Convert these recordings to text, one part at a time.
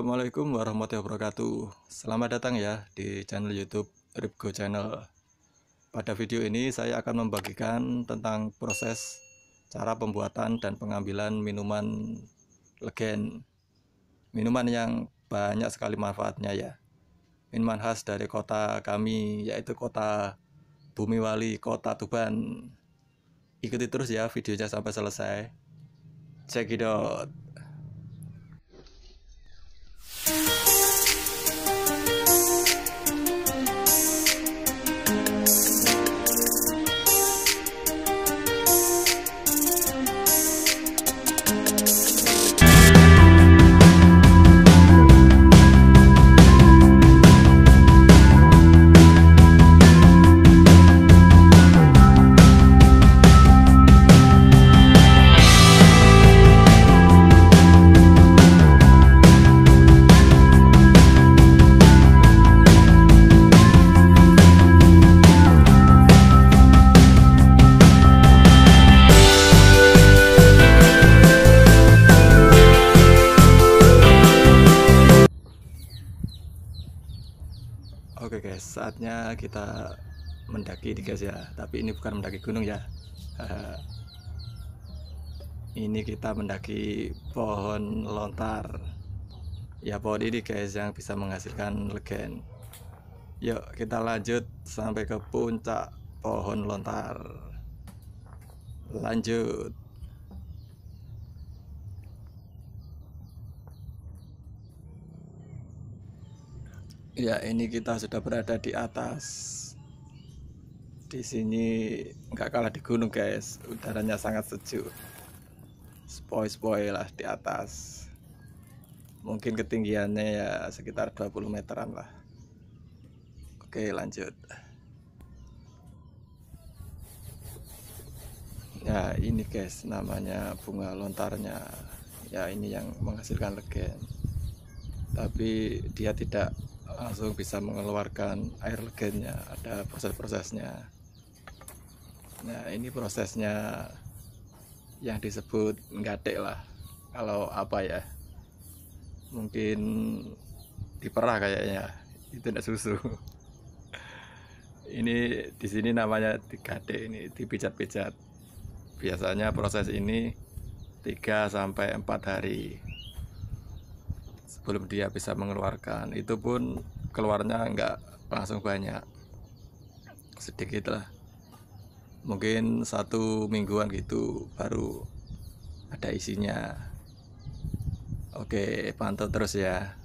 Assalamualaikum warahmatullahi wabarakatuh Selamat datang ya di channel youtube Ripgo Channel Pada video ini saya akan membagikan tentang proses cara pembuatan dan pengambilan minuman legen Minuman yang banyak sekali manfaatnya ya Minuman khas dari kota kami yaitu kota Bumi Wali kota Tuban Ikuti terus ya videonya sampai selesai Check it out you. Oke guys, saatnya kita mendaki nih guys ya. Tapi ini bukan mendaki gunung ya. Eh, ini kita mendaki pohon lontar. Ya pohon ini guys yang bisa menghasilkan legen. Yuk kita lanjut sampai ke puncak pohon lontar. Lanjut. Ya, ini kita sudah berada di atas. Di sini nggak kalah di gunung, guys. Udaranya sangat sejuk. spoi spoil lah di atas. Mungkin ketinggiannya ya sekitar 20 meteran lah. Oke, lanjut. Ya, ini guys namanya bunga lontarnya. Ya, ini yang menghasilkan legen. Tapi dia tidak langsung bisa mengeluarkan air legennya ada proses-prosesnya nah ini prosesnya yang disebut ngadek lah kalau apa ya mungkin diperah kayaknya itu tidak susu ini di sini namanya digade ini dipijat-pijat biasanya proses ini 3 sampai 4 hari sebelum dia bisa mengeluarkan itu pun keluarnya nggak langsung banyak sedikit lah mungkin satu mingguan gitu baru ada isinya oke pantau terus ya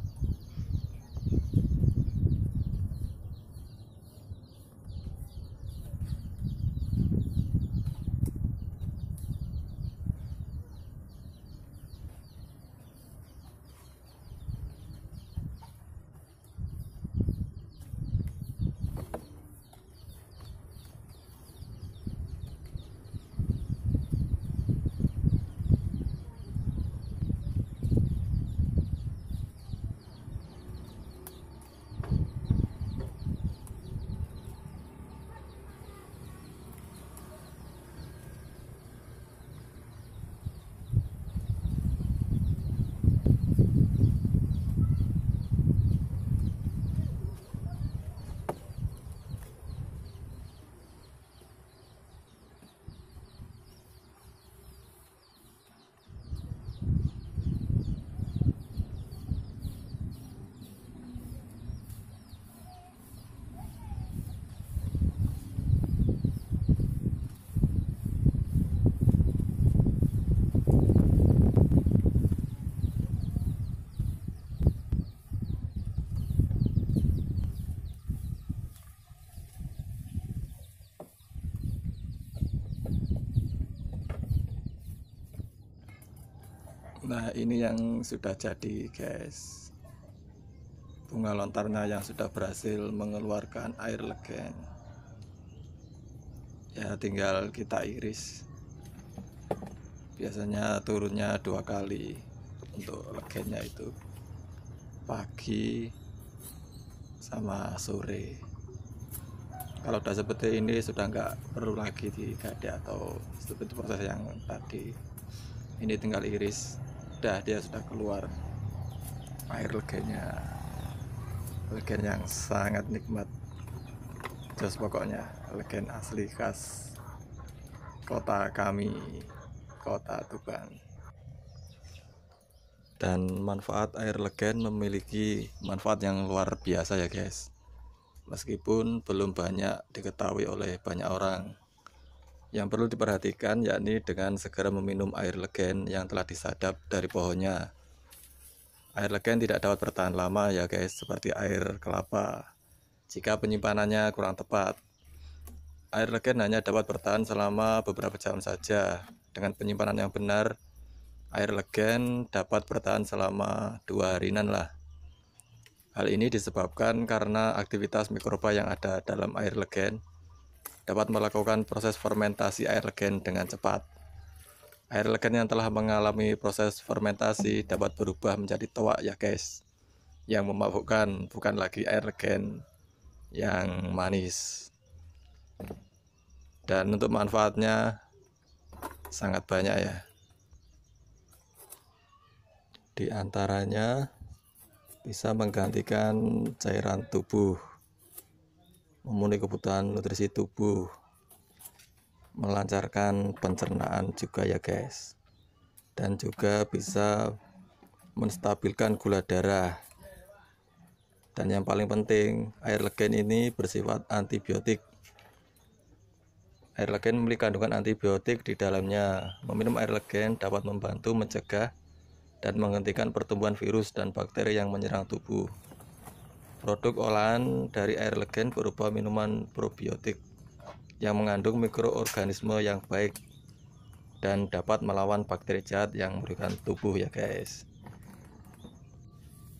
Nah ini yang sudah jadi guys Bunga lontarnya yang sudah berhasil mengeluarkan air legen Ya tinggal kita iris Biasanya turunnya dua kali Untuk legennya itu Pagi sama sore Kalau sudah seperti ini sudah nggak perlu lagi di gade atau seperti proses yang tadi Ini tinggal iris sudah dia sudah keluar air leganya legen yang sangat nikmat jos pokoknya legen asli khas kota kami kota Tuban dan manfaat air legen memiliki manfaat yang luar biasa ya guys meskipun belum banyak diketahui oleh banyak orang yang perlu diperhatikan yakni dengan segera meminum air legen yang telah disadap dari pohonnya. Air legen tidak dapat bertahan lama ya guys, seperti air kelapa. Jika penyimpanannya kurang tepat, air legen hanya dapat bertahan selama beberapa jam saja. Dengan penyimpanan yang benar, air legen dapat bertahan selama dua harinan lah. Hal ini disebabkan karena aktivitas mikroba yang ada dalam air legen dapat melakukan proses fermentasi air legen dengan cepat. Air legen yang telah mengalami proses fermentasi dapat berubah menjadi toa ya guys, yang memabukkan bukan lagi air legen yang manis. Dan untuk manfaatnya sangat banyak ya. Di antaranya bisa menggantikan cairan tubuh memenuhi kebutuhan nutrisi tubuh melancarkan pencernaan juga ya guys dan juga bisa menstabilkan gula darah dan yang paling penting air legen ini bersifat antibiotik air legen memiliki kandungan antibiotik di dalamnya meminum air legen dapat membantu mencegah dan menghentikan pertumbuhan virus dan bakteri yang menyerang tubuh Produk olahan dari air legen berupa minuman probiotik yang mengandung mikroorganisme yang baik dan dapat melawan bakteri jahat yang merugikan tubuh ya guys.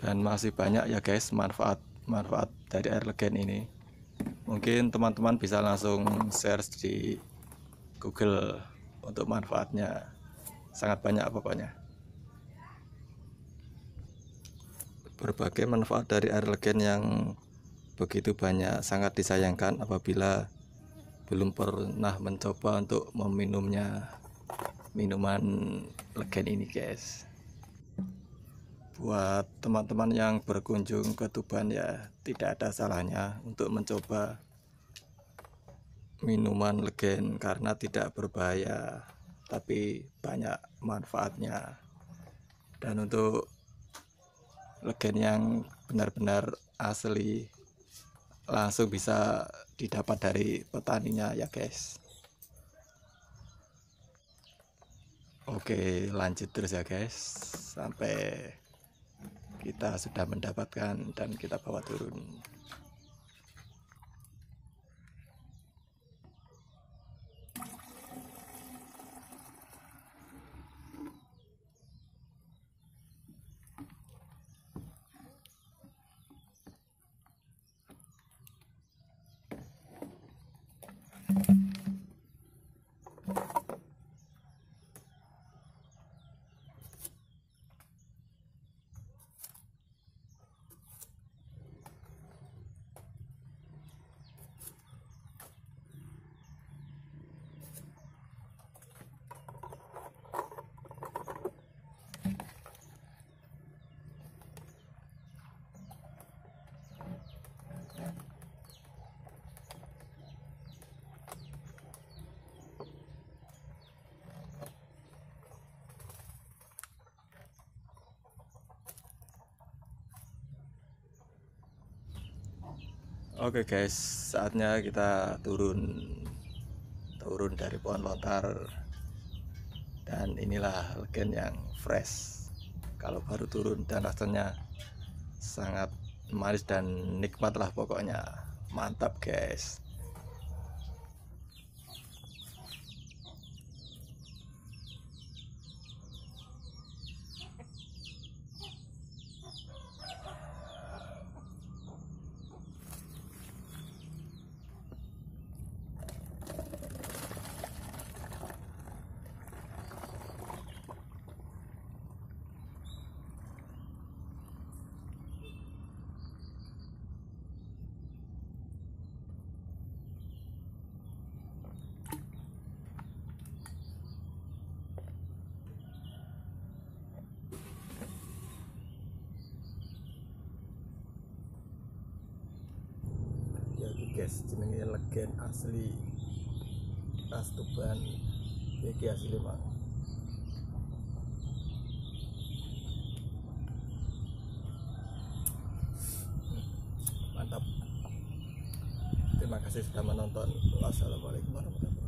Dan masih banyak ya guys manfaat manfaat dari air legen ini. Mungkin teman-teman bisa langsung search di Google untuk manfaatnya. Sangat banyak pokoknya. berbagai manfaat dari air legen yang begitu banyak sangat disayangkan apabila belum pernah mencoba untuk meminumnya minuman legen ini guys buat teman-teman yang berkunjung ke Tuban ya tidak ada salahnya untuk mencoba minuman legen karena tidak berbahaya tapi banyak manfaatnya dan untuk legen yang benar-benar asli langsung bisa didapat dari petaninya ya guys Oke lanjut terus ya guys sampai kita sudah mendapatkan dan kita bawa turun Oke okay guys, saatnya kita turun turun dari pohon lontar dan inilah legen yang fresh kalau baru turun dan rasanya sangat manis dan nikmat lah pokoknya mantap guys guys jenenge legen asli tas tuban iki asli mang mantap terima kasih sudah menonton wassalamualaikum warahmatullahi wabarakatuh